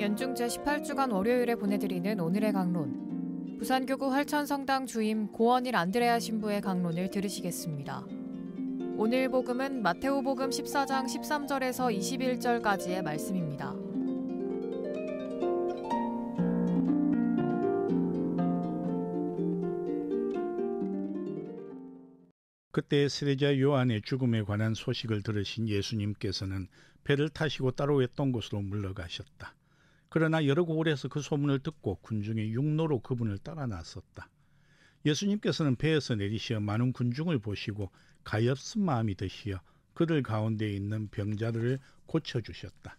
연중 제18주간 월요일에 보내드리는 오늘의 강론. 부산교구 활천성당 주임 고원일 안드레아 신부의 강론을 들으시겠습니다. 오늘 복음은 마테오복음 14장 13절에서 21절까지의 말씀입니다. 그때 세례자 요한의 죽음에 관한 소식을 들으신 예수님께서는 배를 타시고 따로 했던 곳으로 물러가셨다. 그러나 여러 고을에서 그 소문을 듣고 군중의 육로로 그분을 따라 나섰다. 예수님께서는 배에서 내리시어 많은 군중을 보시고 가엾은 마음이 드시어 그들 가운데 있는 병자들을 고쳐주셨다.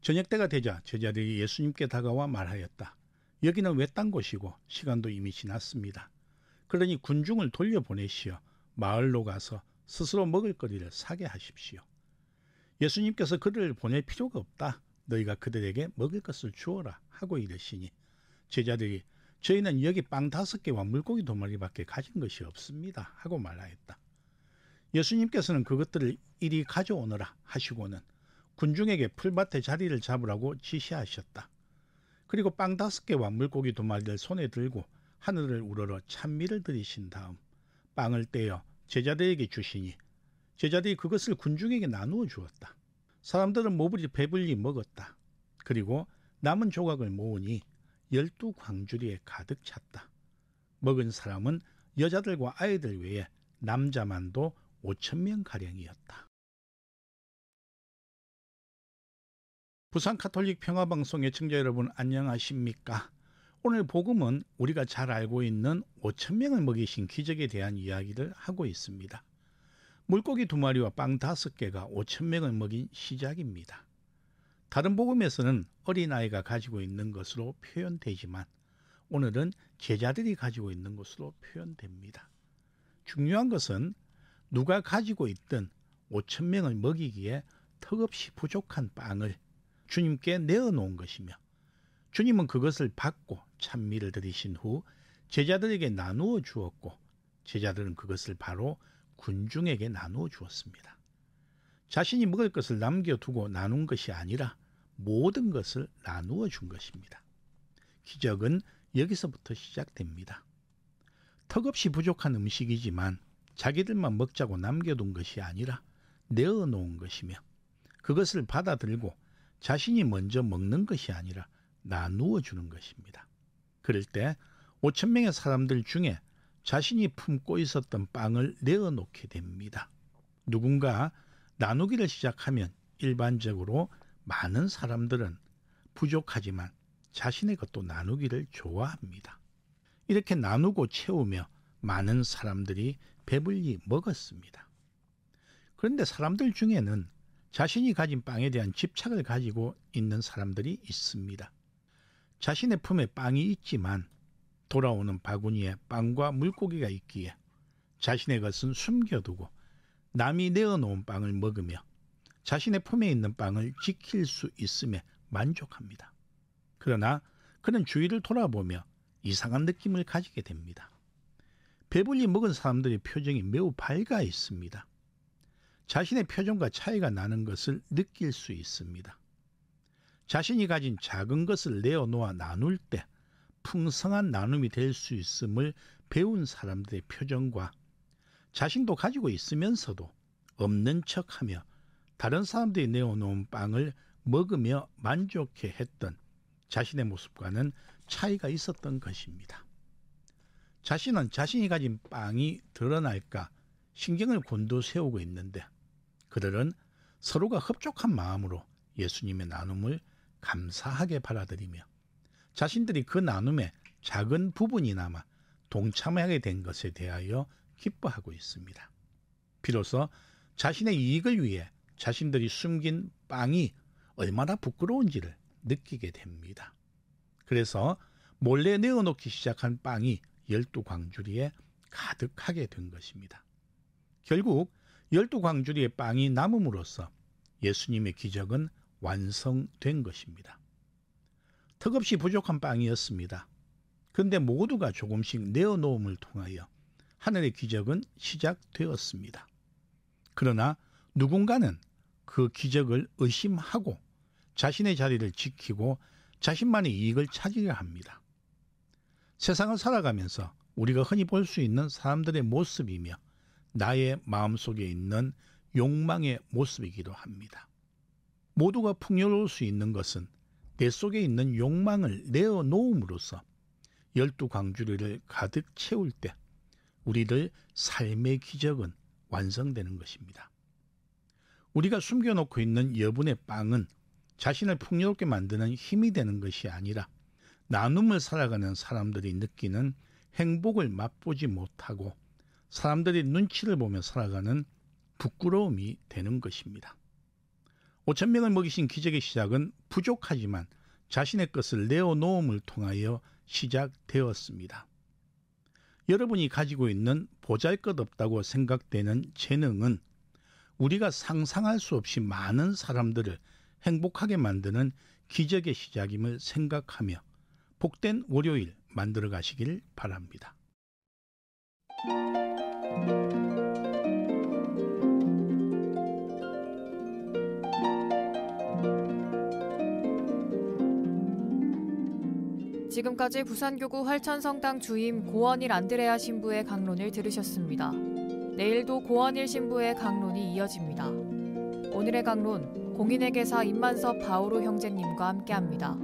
저녁 때가 되자 제자들이 예수님께 다가와 말하였다. 여기는 외딴 곳이고 시간도 이미 지났습니다. 그러니 군중을 돌려보내시어 마을로 가서 스스로 먹을거리를 사게 하십시오. 예수님께서 그들을 보낼 필요가 없다. 너희가 그들에게 먹을 것을 주어라 하고 이르시니 제자들이 저희는 여기 빵 다섯 개와 물고기 두 마리밖에 가진 것이 없습니다 하고 말하였다. 예수님께서는 그것들을 이리 가져오너라 하시고는 군중에게 풀밭에 자리를 잡으라고 지시하셨다. 그리고 빵 다섯 개와 물고기 두 마리를 손에 들고 하늘을 우러러 찬미를 들이신 다음 빵을 떼어 제자들에게 주시니 제자들이 그것을 군중에게 나누어 주었다. 사람들은 모블이 배불리 먹었다. 그리고 남은 조각을 모으니 열두 광주리에 가득 찼다. 먹은 사람은 여자들과 아이들 외에 남자만도 5천 명 가량이었다. 부산 카톨릭 평화방송의 청자 여러분 안녕하십니까? 오늘 복음은 우리가 잘 알고 있는 5천 명을 먹이신 기적에 대한 이야기를 하고 있습니다. 물고기 두 마리와 빵 다섯 개가 5천 명을 먹인 시작입니다. 다른 복음에서는 어린아이가 가지고 있는 것으로 표현되지만 오늘은 제자들이 가지고 있는 것으로 표현됩니다. 중요한 것은 누가 가지고 있든 5천 명을 먹이기에 턱없이 부족한 빵을 주님께 내어 놓은 것이며 주님은 그것을 받고 찬미를 드리신 후 제자들에게 나누어 주었고 제자들은 그것을 바로 군중에게 나누어 주었습니다. 자신이 먹을 것을 남겨두고 나눈 것이 아니라 모든 것을 나누어 준 것입니다. 기적은 여기서부터 시작됩니다. 턱없이 부족한 음식이지만 자기들만 먹자고 남겨둔 것이 아니라 내어놓은 것이며 그것을 받아들고 자신이 먼저 먹는 것이 아니라 나누어 주는 것입니다. 그럴 때 5천 명의 사람들 중에 자신이 품고 있었던 빵을 내어놓게 됩니다. 누군가 나누기를 시작하면 일반적으로 많은 사람들은 부족하지만 자신의 것도 나누기를 좋아합니다. 이렇게 나누고 채우며 많은 사람들이 배불리 먹었습니다. 그런데 사람들 중에는 자신이 가진 빵에 대한 집착을 가지고 있는 사람들이 있습니다. 자신의 품에 빵이 있지만 돌아오는 바구니에 빵과 물고기가 있기에 자신의 것은 숨겨두고 남이 내어놓은 빵을 먹으며 자신의 품에 있는 빵을 지킬 수 있음에 만족합니다. 그러나 그는 주위를 돌아보며 이상한 느낌을 가지게 됩니다. 배불리 먹은 사람들의 표정이 매우 밝아 있습니다. 자신의 표정과 차이가 나는 것을 느낄 수 있습니다. 자신이 가진 작은 것을 내어놓아 나눌 때 풍성한 나눔이 될 수 있음을 배운 사람들의 표정과 자신도 가지고 있으면서도 없는 척하며 다른 사람들이 내어놓은 빵을 먹으며 만족해 했던 자신의 모습과는 차이가 있었던 것입니다. 자신은 자신이 가진 빵이 드러날까 신경을 곤두세우고 있는데 그들은 서로가 흡족한 마음으로 예수님의 나눔을 감사하게 받아들이며 자신들이 그 나눔의 작은 부분이나마 동참하게 된 것에 대하여 기뻐하고 있습니다. 비로소 자신의 이익을 위해 자신들이 숨긴 빵이 얼마나 부끄러운지를 느끼게 됩니다. 그래서 몰래 내어놓기 시작한 빵이 열두 광주리에 가득하게 된 것입니다. 결국 열두 광주리의 빵이 남음으로써 예수님의 기적은 완성된 것입니다. 턱없이 부족한 빵이었습니다. 근데 모두가 조금씩 내어놓음을 통하여 하늘의 기적은 시작되었습니다. 그러나 누군가는 그 기적을 의심하고 자신의 자리를 지키고 자신만의 이익을 찾으려 합니다. 세상을 살아가면서 우리가 흔히 볼 수 있는 사람들의 모습이며 나의 마음속에 있는 욕망의 모습이기도 합니다. 모두가 풍요로울 수 있는 것은 내 속에 있는 욕망을 내어놓음으로써 열두 광주리를 가득 채울 때 우리들 삶의 기적은 완성되는 것입니다. 우리가 숨겨놓고 있는 여분의 빵은 자신을 풍요롭게 만드는 힘이 되는 것이 아니라 나눔을 살아가는 사람들이 느끼는 행복을 맛보지 못하고 사람들이 눈치를 보며 살아가는 부끄러움이 되는 것입니다. 5천 명을 먹이신 기적의 시작은 부족하지만 자신의 것을 내어놓음을 통하여 시작되었습니다. 여러분이 가지고 있는 보잘것없다고 생각되는 재능은 우리가 상상할 수 없이 많은 사람들을 행복하게 만드는 기적의 시작임을 생각하며 복된 월요일 만들어 가시길 바랍니다. 지금까지 부산교구 활천성당 주임 고원일 안드레아 신부의 강론을 들으셨습니다. 내일도 고원일 신부의 강론이 이어집니다. 오늘의 강론, 공인회계사 임만섭 바오로 형제님과 함께합니다.